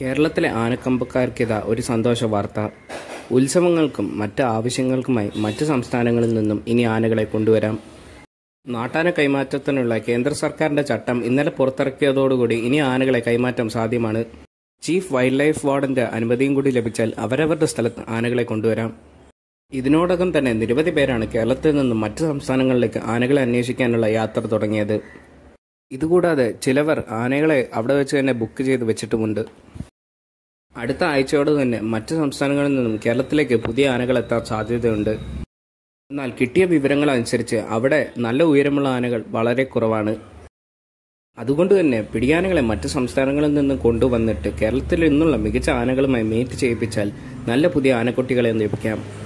കേരളത്തിലെ ആനക്കമ്പക്കാർക്കിതാ ഒരു സന്തോഷ വാർത്ത ഉത്സവങ്ങൾക്കും മറ്റ് ആവശ്യങ്ങൾക്കുമായി മറ്റ് സംസ്ഥാനങ്ങളിൽ നിന്നും ഇനി ആനകളെ കൊണ്ടുവരാം നാട്ടാന കൈമാറ്റത്തിനുള്ള കേന്ദ്ര സർക്കാരിന്റെ ചട്ടം ഇന്നലെ പുറത്തിറക്കിയതോടുകൂടി ഇനി ആനകളെ കൈമാറ്റം സാധ്യമാണ് ചീഫ് വൈൽഡ് ലൈഫ് വാർഡന്റെ അനുമതിയും കൂടി ലഭിച്ചാൽ അവരവരുടെ സ്ഥലത്ത് ആനകളെ കൊണ്ടുവരാം ഇതിനോടകം തന്നെ നിരവധി പേരാണ് കേരളത്തിൽ നിന്നും മറ്റ് സംസ്ഥാനങ്ങളിലേക്ക് ആനകളെ അന്വേഷിക്കാനുള്ള യാത്ര തുടങ്ങിയത് ഇതുകൂടാതെ ചിലവർ ആനകളെ അവിടെ വെച്ച് തന്നെ ബുക്ക് ചെയ്ത് വെച്ചിട്ടുമുണ്ട് അടുത്ത ആഴ്ചയോടെ തന്നെ മറ്റ് സംസ്ഥാനങ്ങളിൽ നിന്നും കേരളത്തിലേക്ക് പുതിയ ആനകൾ എത്താൻ സാധ്യതയുണ്ട് എന്നാൽ കിട്ടിയ വിവരങ്ങൾ അനുസരിച്ച് അവിടെ നല്ല ഉയരമുള്ള ആനകൾ വളരെ കുറവാണ് അതുകൊണ്ട് തന്നെ പിടിയാനകളെ മറ്റ് സംസ്ഥാനങ്ങളിൽ നിന്നും കൊണ്ടുവന്നിട്ട് കേരളത്തിൽ നിന്നുള്ള മികച്ച ആനകളുമായി മീറ്റ് ചെയ്യിപ്പിച്ചാൽ നല്ല പുതിയ ആനക്കുട്ടികളെ ലഭിക്കാം